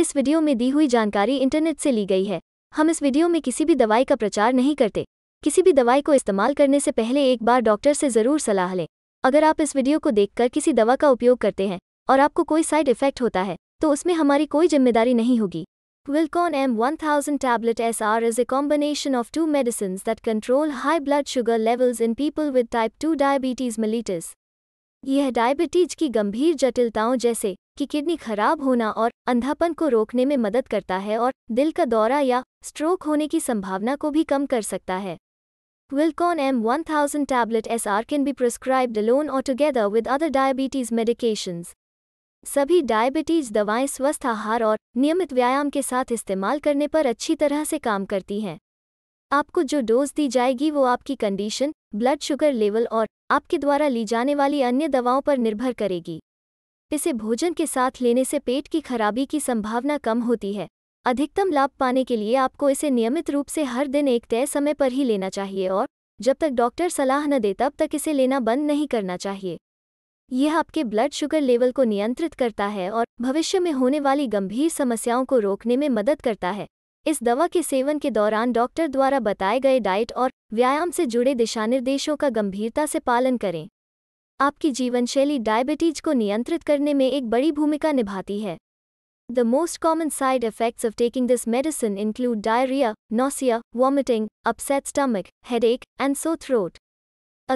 इस वीडियो में दी हुई जानकारी इंटरनेट से ली गई है हम इस वीडियो में किसी भी दवाई का प्रचार नहीं करते किसी भी दवाई को इस्तेमाल करने से पहले एक बार डॉक्टर से ज़रूर सलाह लें अगर आप इस वीडियो को देखकर किसी दवा का उपयोग करते हैं और आपको कोई साइड इफेक्ट होता है तो उसमें हमारी कोई जिम्मेदारी नहीं होगी M thousand tablet S R is a combination of two medicine that control high blood sugar levels in people with type two diabetes mellitus यह डायबिटीज की गंभीर जटिलताओं जैसे कि किडनी खराब होना और अंधापन को रोकने में मदद करता है और दिल का दौरा या स्ट्रोक होने की संभावना को भी कम कर सकता है thousand tablet S R can be prescribed alone और together with other diabetes medications सभी डायबिटीज दवाएं स्वस्थ आहार और नियमित व्यायाम के साथ इस्तेमाल करने पर अच्छी तरह से काम करती हैं आपको जो डोज दी जाएगी वो आपकी कंडीशन ब्लड शुगर लेवल और आपके द्वारा ली जाने वाली अन्य दवाओं पर निर्भर करेगी इसे भोजन के साथ लेने से पेट की खराबी की संभावना कम होती है अधिकतम लाभ पाने के लिए आपको इसे नियमित रूप से हर दिन एक तय समय पर ही लेना चाहिए और जब तक डॉक्टर सलाह न दे तब तक इसे लेना बंद नहीं करना चाहिए यह आपके ब्लड शुगर लेवल को नियंत्रित करता है और भविष्य में होने वाली गंभीर समस्याओं को रोकने में मदद करता है इस दवा के सेवन के दौरान डॉक्टर द्वारा बताए गए डाइट और व्यायाम से जुड़े दिशानिर्देशों का गंभीरता से पालन करें आपकी जीवनशैली डायबिटीज को नियंत्रित करने में एक बड़ी भूमिका निभाती है the most common side effects of taking this medicine include diarrhoea nausea vomiting upset stomach headache and sore throat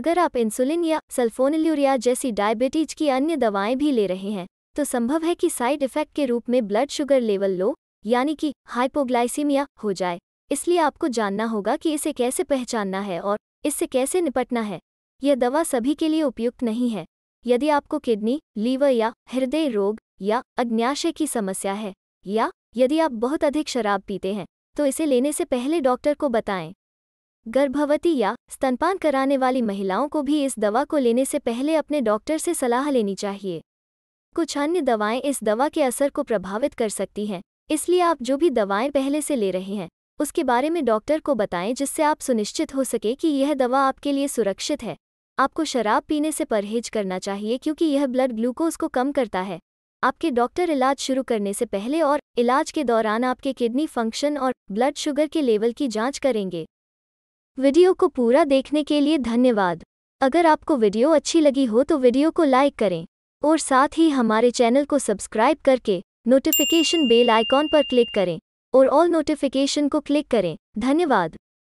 अगर आप इंसुलिन या सल्फोनिल्यूरिया जैसी डायबिटीज की अन्य दवाएं भी ले रहे हैं तो संभव है कि साइड इफेक्ट के रूप में ब्लड शुगर लेवल लो यानी कि हाइपोग्लाइसीमिया हो जाए इसलिए आपको जानना होगा कि इसे कैसे पहचानना है और इससे कैसे निपटना है यह दवा सभी के लिए उपयुक्त नहीं है यदि आपको किडनी लीवर या हृदय रोग या अग्न्याशय की समस्या है या यदि आप बहुत अधिक शराब पीते हैं तो इसे लेने से पहले डॉक्टर को बताएं गर्भवती या स्तनपान कराने वाली महिलाओं को भी इस दवा को लेने से पहले अपने डॉक्टर से सलाह लेनी चाहिए कुछ अन्य दवाएं इस दवा के असर को प्रभावित कर सकती हैं इसलिए आप जो भी दवाएं पहले से ले रहे हैं उसके बारे में डॉक्टर को बताएं जिससे आप सुनिश्चित हो सके कि यह दवा आपके लिए सुरक्षित है आपको शराब पीने से परहेज करना चाहिए क्योंकि यह ब्लड ग्लूकोज को कम करता है आपके डॉक्टर इलाज शुरू करने से पहले और इलाज के दौरान आपके किडनी फंक्शन और ब्लड शुगर के लेवल की जांच करेंगे वीडियो को पूरा देखने के लिए धन्यवाद अगर आपको वीडियो अच्छी लगी हो तो वीडियो को लाइक करें और साथ ही हमारे चैनल को सब्सक्राइब करके नोटिफिकेशन बेल आइकॉन पर क्लिक करें और ऑल नोटिफिकेशन को क्लिक करें धन्यवाद